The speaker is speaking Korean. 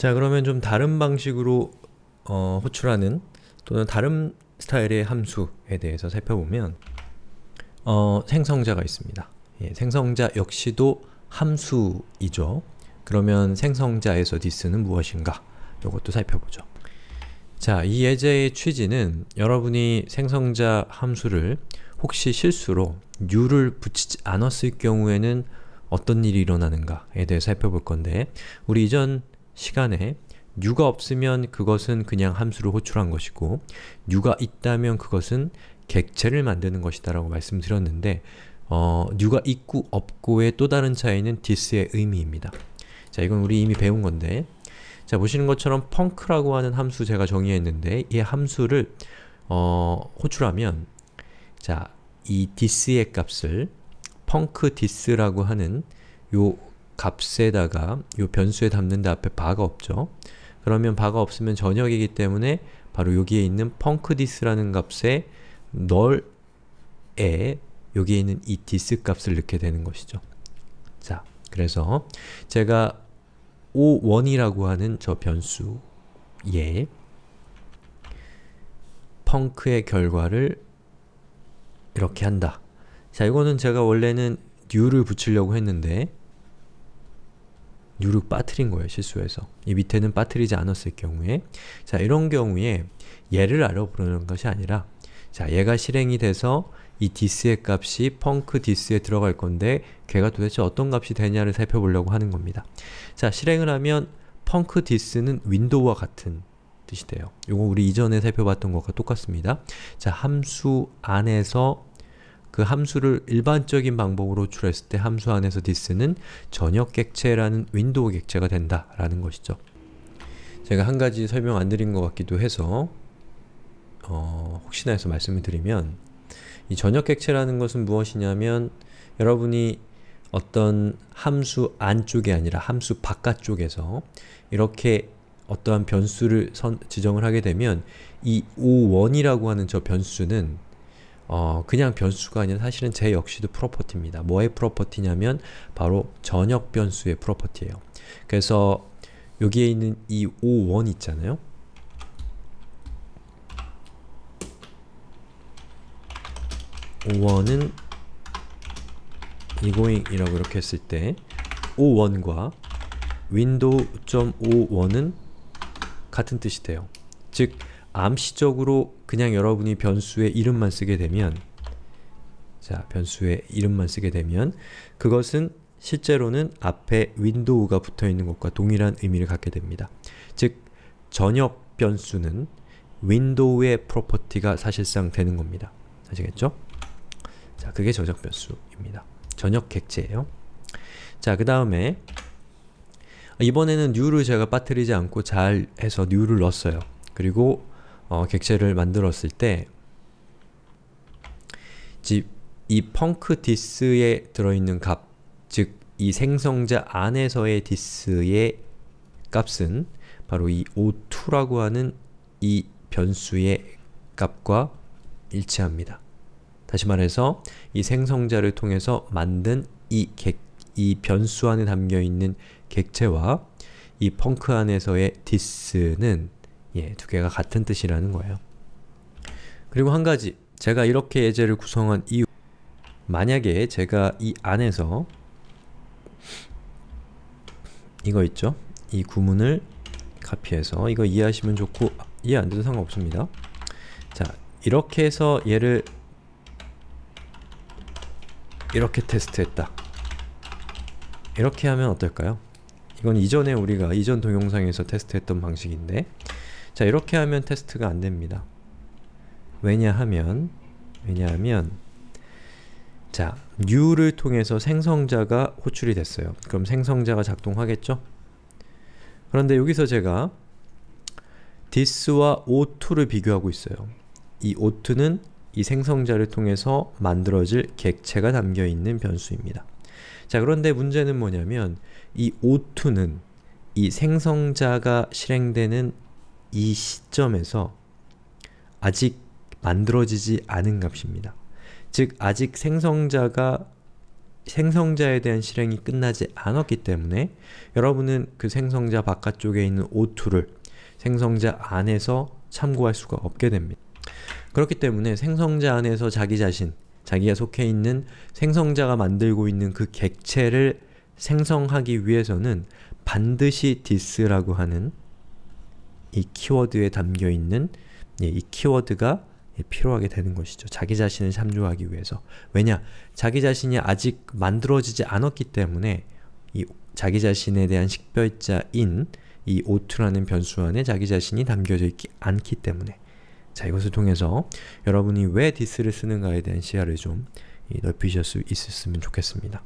자 그러면 좀 다른 방식으로 어, 호출하는 또는 다른 스타일의 함수에 대해서 살펴보면 어, 생성자가 있습니다. 예, 생성자 역시도 함수이죠. 그러면 생성자에서 디스는 무엇인가? 이것도 살펴보죠. 자, 이 예제의 취지는 여러분이 생성자 함수를 혹시 실수로 유를 붙이지 않았을 경우에는 어떤 일이 일어나는가에 대해 살펴볼 건데 우리 이전 시간에 유가 없으면 그것은 그냥 함수를 호출한 것이고 유가 있다면 그것은 객체를 만드는 것이다 라고 말씀드렸는데 어, 유가 있고 없고의 또 다른 차이는 디스의 의미입니다. 자 이건 우리 이미 배운 건데 자 보시는 것처럼 펑크라고 하는 함수 제가 정의했는데 이 함수를 어, 호출하면 자 이 디스의 값을 펑크 디스라고 하는 요 값에다가 이 변수에 담는데 앞에 바가 없죠. 그러면 바가 없으면 전역이기 때문에 바로 여기에 있는 펑크디스라는 값에 n u l l 에 여기에 있는 이 디스 값을 넣게 되는 것이죠. 자, 그래서 제가 o1이라고 하는 저 변수에 펑크의 결과를 이렇게 한다. 자, 이거는 제가 원래는 new를 붙이려고 했는데 누룩 빠뜨린 거예요, 실수해서. 이 밑에는 빠뜨리지 않았을 경우에 자, 이런 경우에 얘를 알아 보는 것이 아니라 자, 얘가 실행이 돼서 이 디스의 값이 펑크 디스에 들어갈 건데 걔가 도대체 어떤 값이 되냐를 살펴보려고 하는 겁니다. 자, 실행을 하면 펑크 디스는 윈도우와 같은 뜻이 돼요. 이거 우리 이전에 살펴봤던 것과 똑같습니다. 자, 함수 안에서 그 함수를 일반적인 방법으로 추출했을때 함수 안에서 디스는 전역 객체라는 윈도우 객체가 된다라는 것이죠. 제가 한 가지 설명 안 드린 것 같기도 해서 어, 혹시나 해서 말씀을 드리면 이 전역 객체라는 것은 무엇이냐면 여러분이 어떤 함수 안쪽이 아니라 함수 바깥쪽에서 이렇게 어떠한 변수를 선, 지정을 하게 되면 이 o1이라고 하는 저 변수는 어, 그냥 변수가 아니라 사실은 제 역시도 프로퍼티입니다. 뭐의 프로퍼티냐면 바로 전역 변수의 프로퍼티예요. 그래서 여기에 있는 이 O1 있잖아요. O1은 이고잉이라고 이렇게 했을 때 O1과 window.o1은 같은 뜻이 돼요. 즉 암시적으로 그냥 여러분이 변수의 이름만 쓰게 되면 자, 변수의 이름만 쓰게 되면 그것은 실제로는 앞에 윈도우가 붙어있는 것과 동일한 의미를 갖게 됩니다. 즉, 전역 변수는 윈도우의 프로퍼티가 사실상 되는 겁니다. 아시겠죠? 자, 그게 전역 변수입니다. 전역 객체예요. 자, 그 다음에 이번에는 new를 제가 빠뜨리지 않고 잘 해서 new를 넣었어요. 그리고 어, 객체를 만들었을 때 즉, 이 펑크 디스에 들어있는 값, 즉, 이 생성자 안에서의 디스의 값은 바로 이 o2라고 하는 이 변수의 값과 일치합니다. 다시 말해서 이 생성자를 통해서 만든 이, 객, 이 변수 안에 담겨있는 객체와 이 펑크 안에서의 디스는 예, 두 개가 같은 뜻이라는 거예요. 그리고 한 가지, 제가 이렇게 예제를 구성한 이유 만약에 제가 이 안에서 이거 있죠? 이 구문을 카피해서 이거 이해하시면 좋고 이해 안돼도 상관없습니다. 자, 이렇게 해서 얘를 이렇게 테스트했다. 이렇게 하면 어떨까요? 이건 이전에 우리가 이전 동영상에서 테스트했던 방식인데 자 이렇게 하면 테스트가 안됩니다. 왜냐하면 왜냐하면 자 new를 통해서 생성자가 호출이 됐어요. 그럼 생성자가 작동하겠죠? 그런데 여기서 제가 this와 o2를 비교하고 있어요. 이 o2는 이 생성자를 통해서 만들어질 객체가 담겨있는 변수입니다. 자 그런데 문제는 뭐냐면 이 o2는 이 생성자가 실행되는 이 시점에서 아직 만들어지지 않은 값입니다. 즉 아직 생성자가 생성자에 대한 실행이 끝나지 않았기 때문에 여러분은 그 생성자 바깥쪽에 있는 O2를 생성자 안에서 참고할 수가 없게 됩니다. 그렇기 때문에 생성자 안에서 자기 자신, 자기가 속해 있는 생성자가 만들고 있는 그 객체를 생성하기 위해서는 반드시 디스라고 하는 이 키워드에 담겨 있는 예, 이 키워드가 예, 필요하게 되는 것이죠. 자기 자신을 참조하기 위해서. 왜냐? 자기 자신이 아직 만들어지지 않았기 때문에 이 자기 자신에 대한 식별자인 이 O2라는 변수 안에 자기 자신이 담겨져 있지 않기 때문에 자 이것을 통해서 여러분이 왜 디스를 쓰는가에 대한 시야를 좀 넓히실 수 있었으면 좋겠습니다.